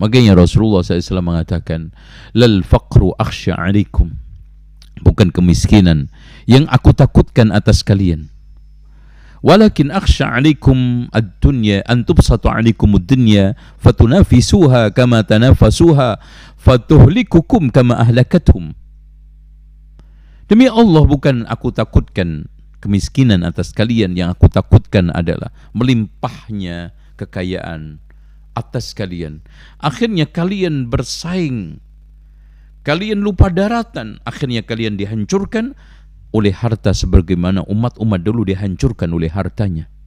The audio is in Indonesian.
Makanya Rasulullah SAW mengatakan, Lal faqru akhsya alikum. Bukan kemiskinan yang aku takutkan atas kalian. Walakin akhsya alikum ad-dunya an alikum ad-dunya fatunafisuha kama tanafasuha fatuhlikukum kama Demi Allah bukan aku takutkan kemiskinan atas kalian yang aku takutkan adalah melimpahnya kekayaan atas kalian. Akhirnya kalian bersaing. Kalian lupa daratan. Akhirnya kalian dihancurkan oleh harta sebagaimana umat-umat dulu dihancurkan oleh hartanya.